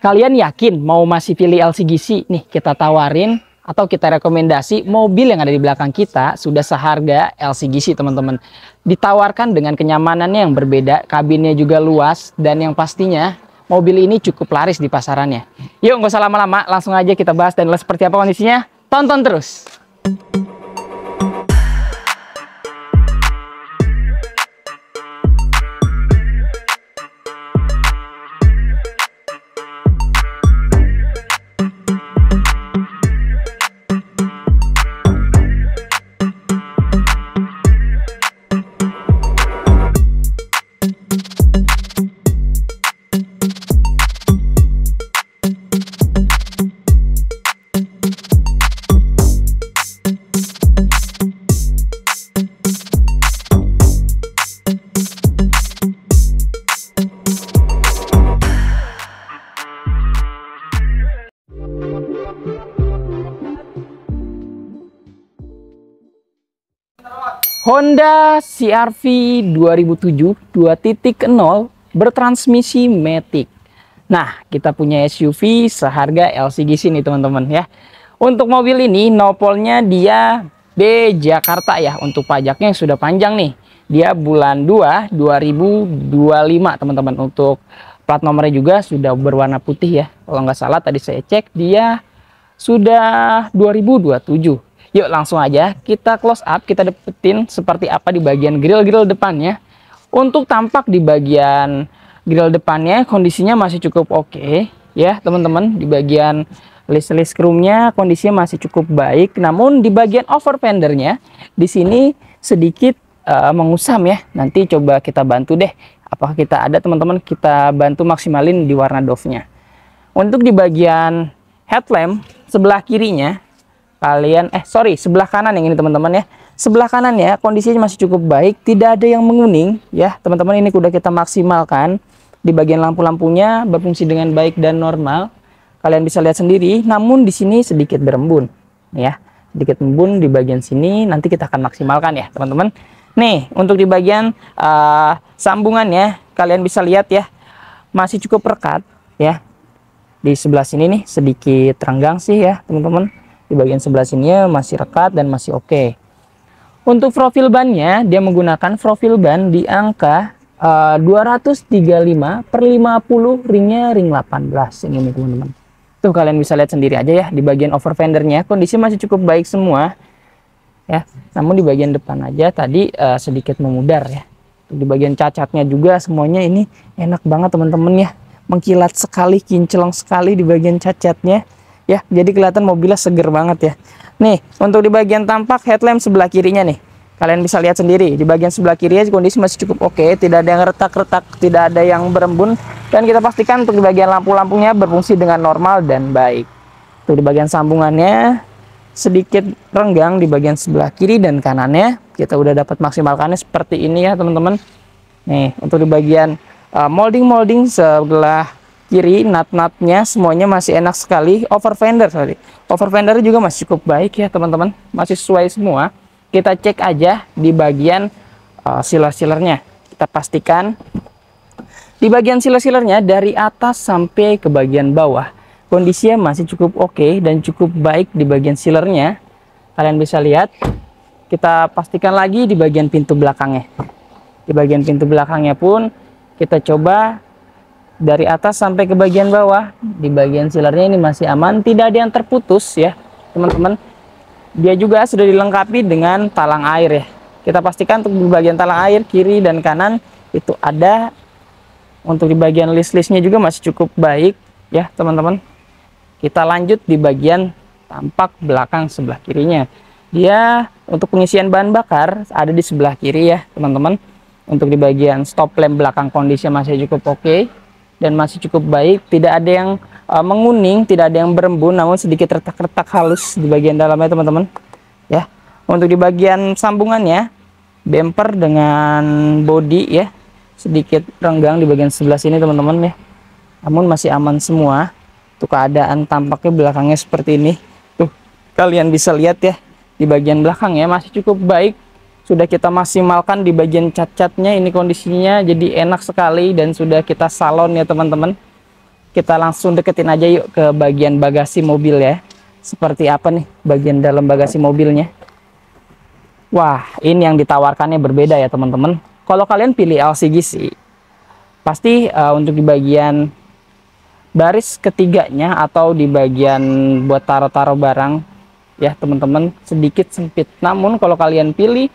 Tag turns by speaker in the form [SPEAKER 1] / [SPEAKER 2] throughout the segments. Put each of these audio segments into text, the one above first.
[SPEAKER 1] Kalian yakin mau masih pilih LCGC? Nih, kita tawarin atau kita rekomendasi mobil yang ada di belakang kita sudah seharga LCGC teman-teman ditawarkan dengan kenyamanannya yang berbeda kabinnya juga luas dan yang pastinya mobil ini cukup laris di pasarannya yuk nggak usah lama-lama langsung aja kita bahas dan seperti apa kondisinya tonton terus Honda CRV 2007 2.0 bertransmisi Matic. Nah, kita punya SUV seharga LCG sini teman-teman ya. Untuk mobil ini nopolnya dia B Jakarta ya. Untuk pajaknya sudah panjang nih. Dia bulan 2 2025 teman-teman. Untuk plat nomornya juga sudah berwarna putih ya. Kalau nggak salah tadi saya cek dia sudah 2027 Yuk langsung aja kita close up, kita dapetin seperti apa di bagian grill-grill depannya. Untuk tampak di bagian grill depannya kondisinya masih cukup oke okay, ya teman-teman. Di bagian list-list chrome-nya kondisinya masih cukup baik. Namun di bagian over fendernya di sini sedikit uh, mengusam ya. Nanti coba kita bantu deh. Apakah kita ada teman-teman kita bantu maksimalin di warna dove-nya. Untuk di bagian headlamp sebelah kirinya kalian eh sorry sebelah kanan yang ini teman-teman ya sebelah kanan ya kondisinya masih cukup baik tidak ada yang menguning ya teman-teman ini sudah kita maksimalkan di bagian lampu-lampunya berfungsi dengan baik dan normal kalian bisa lihat sendiri namun di sini sedikit berembun ya sedikit embun di bagian sini nanti kita akan maksimalkan ya teman-teman nih untuk di bagian uh, eh, sambungannya kalian bisa lihat ya masih cukup rekat ya di sebelah sini nih sedikit renggang sih ya teman-teman di bagian sebelah sini ya, masih rekat dan masih oke. Okay. Untuk profil bannya, dia menggunakan profil ban di angka eh, uh, 235 per 50 ringnya ring 18 ini teman-teman. Tuh kalian bisa lihat sendiri aja ya di bagian over fendernya kondisi masih cukup baik semua ya. Namun di bagian depan aja tadi uh, sedikit memudar ya. Di bagian cacatnya juga semuanya ini enak banget teman-teman ya. Mengkilat sekali, kinclong sekali di bagian cacatnya ya jadi kelihatan mobilnya seger banget ya nih untuk di bagian tampak headlamp sebelah kirinya nih kalian bisa lihat sendiri di bagian sebelah kiri kondisi masih cukup oke okay, tidak ada yang retak-retak tidak ada yang berembun dan kita pastikan untuk di bagian lampu-lampunya berfungsi dengan normal dan baik tuh di bagian sambungannya sedikit renggang di bagian sebelah kiri dan kanannya kita udah dapat maksimalkannya seperti ini ya teman-teman nih untuk di bagian eh, molding-molding uh, molding -molding sebelah kiri nut-nutnya semuanya masih enak sekali over fender sorry over fender juga masih cukup baik ya teman-teman masih sesuai semua kita cek aja di bagian uh, eh, siler-silernya kita pastikan di bagian siler-silernya dari atas sampai ke bagian bawah kondisinya masih cukup oke okay dan cukup baik di bagian silernya kalian bisa lihat kita pastikan lagi di bagian pintu belakangnya di bagian pintu belakangnya pun kita coba dari atas sampai ke bagian bawah di bagian silarnya ini masih aman tidak ada yang terputus ya teman-teman dia juga sudah dilengkapi dengan talang air ya kita pastikan untuk di bagian talang air kiri dan kanan itu ada untuk di bagian list-listnya juga masih cukup baik ya teman-teman kita lanjut di bagian tampak belakang sebelah kirinya dia untuk pengisian bahan bakar ada di sebelah kiri ya teman-teman untuk di bagian stop lamp belakang kondisinya masih cukup oke okay dan masih cukup baik. Tidak ada yang uh, menguning, tidak ada yang berembun, namun sedikit retak-retak halus di bagian dalamnya teman-teman. Ya, untuk di bagian sambungannya, bumper dengan body ya, sedikit renggang di bagian sebelah sini teman-teman ya. Namun masih aman semua. Tuh keadaan tampaknya belakangnya seperti ini. Tuh kalian bisa lihat ya di bagian belakang ya masih cukup baik sudah kita maksimalkan di bagian cat-catnya ini kondisinya jadi enak sekali dan sudah kita salon ya teman-teman kita langsung deketin aja yuk ke bagian bagasi mobil ya seperti apa nih bagian dalam bagasi mobilnya wah ini yang ditawarkannya berbeda ya teman-teman kalau kalian pilih LCGC pasti uh, untuk di bagian baris ketiganya atau di bagian buat taruh-taruh barang ya teman-teman sedikit sempit namun kalau kalian pilih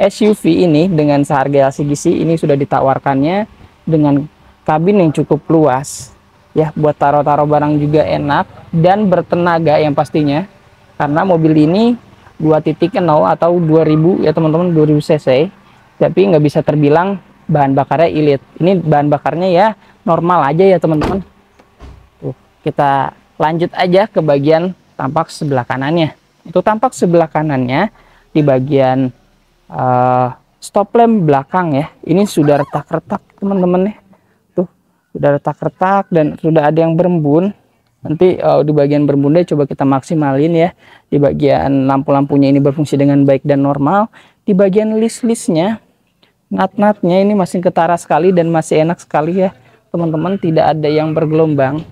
[SPEAKER 1] SUV ini dengan seharga LCGC ini sudah ditawarkannya dengan kabin yang cukup luas ya buat taruh-taruh barang juga enak dan bertenaga yang pastinya karena mobil ini 2.0 atau 2000 ya teman-teman 2000 cc tapi nggak bisa terbilang bahan bakarnya ilit ini bahan bakarnya ya normal aja ya teman-teman tuh kita lanjut aja ke bagian tampak sebelah kanannya itu tampak sebelah kanannya di bagian uh, stop lamp belakang ya. Ini sudah retak-retak teman-teman ya. Tuh, sudah retak-retak dan sudah ada yang berembun. Nanti uh, di bagian berembunnya coba kita maksimalin ya. Di bagian lampu-lampunya ini berfungsi dengan baik dan normal. Di bagian list-listnya, nat-natnya ini masih ketara sekali dan masih enak sekali ya. Teman-teman tidak ada yang bergelombang.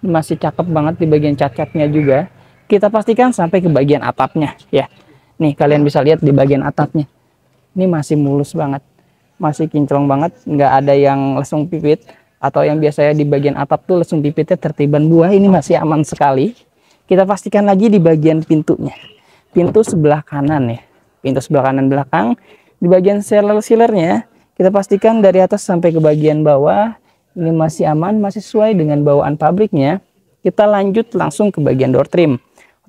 [SPEAKER 1] Masih cakep banget di bagian cacatnya juga. Kita pastikan sampai ke bagian atapnya ya. Nih kalian bisa lihat di bagian atapnya ini masih mulus banget masih kinclong banget nggak ada yang langsung pipit atau yang biasanya di bagian atap tuh langsung pipitnya tertiban buah ini masih aman sekali kita pastikan lagi di bagian pintunya pintu sebelah kanan ya pintu sebelah kanan belakang di bagian seller sealernya kita pastikan dari atas sampai ke bagian bawah ini masih aman masih sesuai dengan bawaan pabriknya kita lanjut langsung ke bagian door trim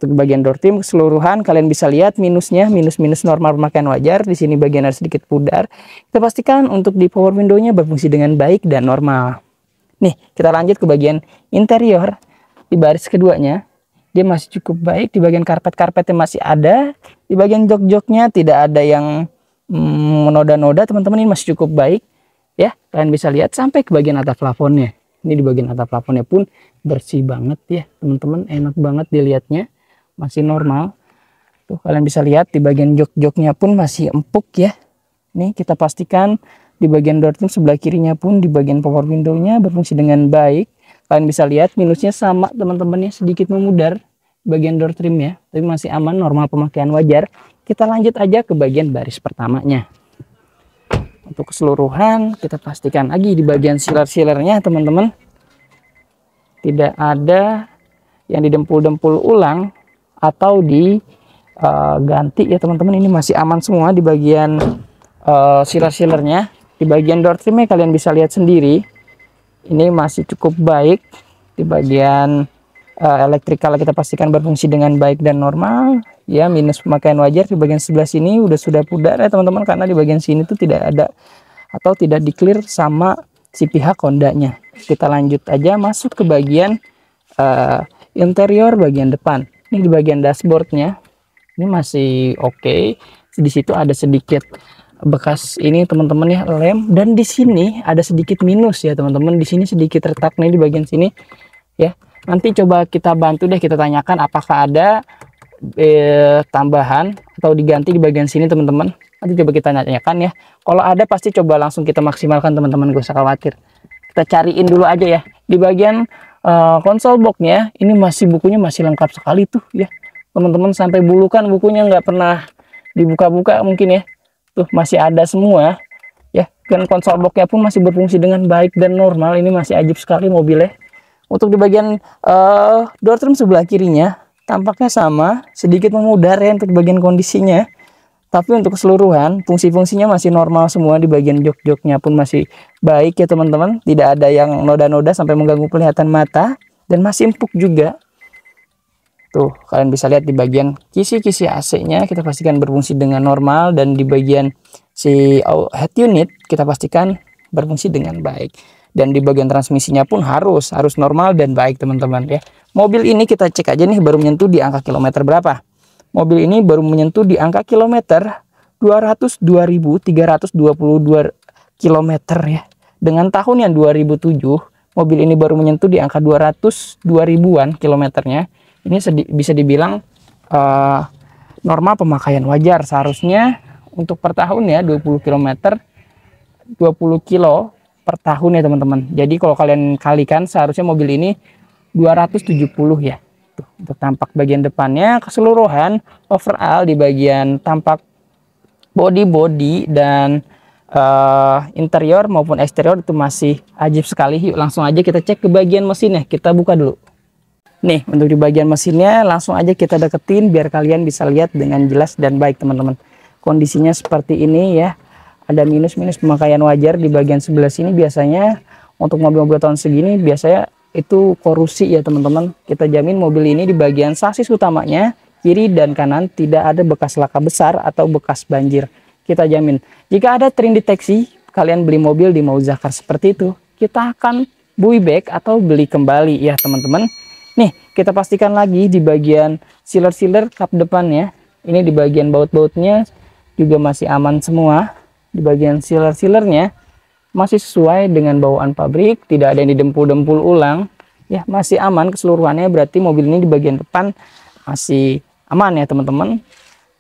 [SPEAKER 1] untuk bagian door trim keseluruhan kalian bisa lihat minusnya, minus-minus normal pemakaian wajar. Di sini bagian ada sedikit pudar. Kita pastikan untuk di power windownya berfungsi dengan baik dan normal. Nih, kita lanjut ke bagian interior. Di baris keduanya, dia masih cukup baik. Di bagian karpet-karpetnya masih ada. Di bagian jok-joknya tidak ada yang hmm, noda Teman-teman ini masih cukup baik. Ya, kalian bisa lihat sampai ke bagian atap plafonnya. Ini di bagian atap plafonnya pun bersih banget ya, teman-teman. Enak banget dilihatnya masih normal. Tuh kalian bisa lihat di bagian jok-joknya pun masih empuk ya. Ini kita pastikan di bagian door trim sebelah kirinya pun di bagian power window-nya berfungsi dengan baik. Kalian bisa lihat minusnya sama teman teman ya sedikit memudar bagian door trim ya, tapi masih aman normal pemakaian wajar. Kita lanjut aja ke bagian baris pertamanya. Untuk keseluruhan kita pastikan lagi di bagian siler-silernya teman-teman. Tidak ada yang didempul-dempul ulang atau diganti eh, ya teman-teman ini masih aman semua di bagian uh, sealer-sealernya di bagian door trimnya kalian bisa lihat sendiri ini masih cukup baik di bagian uh, elektrikal kita pastikan berfungsi dengan baik dan normal ya minus pemakaian wajar di bagian sebelah sini udah sudah pudar ya teman-teman karena di bagian sini tuh tidak ada atau tidak di clear sama si pihak Hondanya kita lanjut aja masuk ke bagian uh, interior bagian depan ini di bagian dashboardnya ini masih oke okay. di situ ada sedikit bekas ini teman-teman ya lem dan di sini ada sedikit minus ya teman-teman di sini sedikit retak nih di bagian sini ya nanti coba kita bantu deh kita tanyakan apakah ada eh, tambahan atau diganti di bagian sini teman-teman nanti coba kita tanyakan ya kalau ada pasti coba langsung kita maksimalkan teman-teman gak usah khawatir kita cariin dulu aja ya di bagian Eh, konsol boxnya ini masih bukunya masih lengkap sekali tuh ya teman-teman sampai bulukan bukunya nggak pernah dibuka-buka mungkin ya tuh masih ada semua ya dan konsol boxnya pun masih berfungsi dengan baik dan normal ini masih ajib sekali mobilnya untuk di bagian uh, door trim sebelah kirinya tampaknya sama sedikit memudar ya untuk bagian kondisinya tapi untuk keseluruhan, fungsi-fungsinya masih normal semua di bagian jok-joknya pun masih baik ya teman-teman. Tidak ada yang noda-noda sampai mengganggu kelihatan mata dan masih empuk juga. Tuh, kalian bisa lihat di bagian kisi-kisi AC-nya kita pastikan berfungsi dengan normal dan di bagian si head unit kita pastikan berfungsi dengan baik. Dan di bagian transmisinya pun harus harus normal dan baik teman-teman ya. Mobil ini kita cek aja nih baru menyentuh di angka kilometer berapa mobil ini baru menyentuh di angka kilometer 202.322 km ya. Dengan tahun yang 2007, mobil ini baru menyentuh di angka 202.000-an kilometernya. Ini bisa dibilang uh, normal pemakaian wajar. Seharusnya untuk per tahun ya 20 km 20 kilo per tahun ya teman-teman. Jadi kalau kalian kalikan seharusnya mobil ini 270 ya tuh gitu. untuk tampak bagian depannya keseluruhan overall di bagian tampak body body dan uh, interior maupun eksterior itu masih ajib sekali yuk langsung aja kita cek ke bagian mesinnya kita buka dulu nih untuk di bagian mesinnya langsung aja kita deketin biar kalian bisa lihat dengan jelas dan baik teman-teman kondisinya seperti ini ya ada minus-minus pemakaian wajar di bagian sebelah sini biasanya untuk mobil-mobil tahun segini biasanya itu korusi ya teman-teman. Kita jamin mobil ini di bagian sasis utamanya, kiri dan kanan tidak ada bekas laka besar atau bekas banjir. Kita jamin. Jika ada trim deteksi, kalian beli mobil di Mauzakar seperti itu, kita akan buyback atau beli kembali ya teman-teman. Nih, kita pastikan lagi di bagian sealer-sealer kap depannya. Ini di bagian baut-bautnya juga masih aman semua. Di bagian sealer-sealernya masih sesuai dengan bawaan pabrik, tidak ada yang didempul-dempul ulang, ya masih aman keseluruhannya berarti mobil ini di bagian depan masih aman ya teman-teman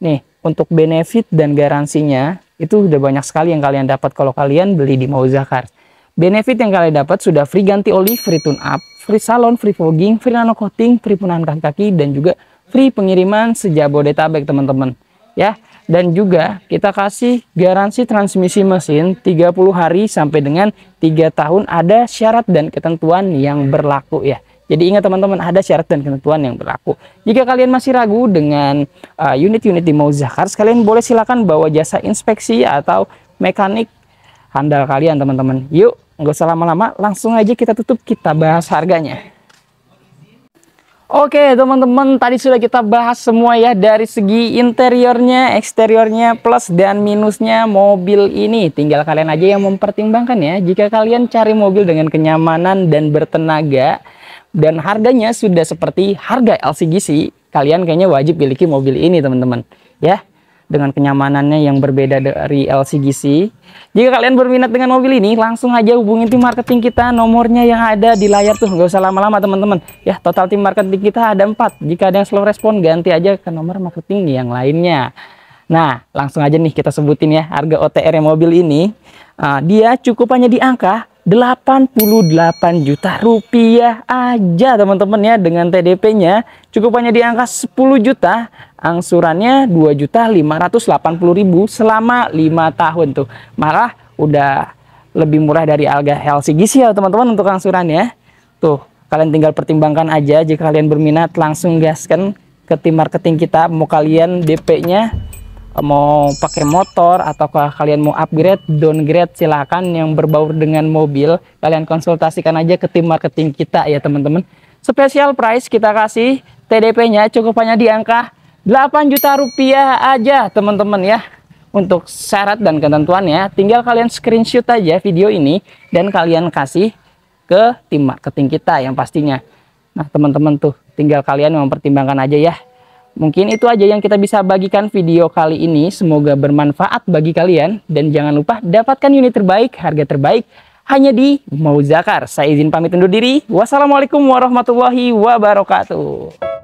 [SPEAKER 1] nih untuk benefit dan garansinya itu sudah banyak sekali yang kalian dapat kalau kalian beli di mau zakar benefit yang kalian dapat sudah free ganti oli free tune up free salon free fogging free nano coating free penahan kaki-kaki dan juga free pengiriman sejak bodetabek teman-teman ya dan juga kita kasih garansi transmisi mesin 30 hari sampai dengan 3 tahun ada syarat dan ketentuan yang berlaku ya. Jadi ingat teman-teman ada syarat dan ketentuan yang berlaku. Jika kalian masih ragu dengan uh, unit-unit uh, di Zakar, kalian boleh silakan bawa jasa inspeksi atau mekanik handal kalian teman-teman. Yuk, nggak usah lama-lama, langsung aja kita tutup kita bahas harganya. Oke teman-teman tadi sudah kita bahas semua ya dari segi interiornya, eksteriornya, plus dan minusnya mobil ini. Tinggal kalian aja yang mempertimbangkan ya. Jika kalian cari mobil dengan kenyamanan dan bertenaga dan harganya sudah seperti harga LCGC, kalian kayaknya wajib miliki mobil ini teman-teman ya dengan kenyamanannya yang berbeda dari LCGC. Jika kalian berminat dengan mobil ini, langsung aja hubungin tim marketing kita, nomornya yang ada di layar tuh, nggak usah lama-lama teman-teman. Ya, total tim marketing kita ada empat. Jika ada yang slow respon, ganti aja ke nomor marketing yang lainnya. Nah, langsung aja nih kita sebutin ya harga OTR mobil ini. Uh, dia cukup hanya di angka 88 juta rupiah aja teman-teman ya dengan TDP-nya cukup hanya di angka 10 juta angsurannya dua juta puluh ribu selama 5 tahun tuh malah udah lebih murah dari alga Helsinki ya teman-teman untuk angsurannya tuh kalian tinggal pertimbangkan aja jika kalian berminat langsung gaskan ke tim marketing kita mau kalian DP-nya mau pakai motor ataukah kalian mau upgrade, downgrade silakan yang berbaur dengan mobil kalian konsultasikan aja ke tim marketing kita ya teman-teman. Spesial price kita kasih TDP-nya cukup hanya di angka 8 juta rupiah aja teman-teman ya. Untuk syarat dan ketentuannya tinggal kalian screenshot aja video ini dan kalian kasih ke tim marketing kita yang pastinya. Nah teman-teman tuh tinggal kalian mempertimbangkan aja ya Mungkin itu aja yang kita bisa bagikan video kali ini. Semoga bermanfaat bagi kalian. Dan jangan lupa dapatkan unit terbaik, harga terbaik hanya di Mau Zakar. Saya izin pamit undur diri. Wassalamualaikum warahmatullahi wabarakatuh.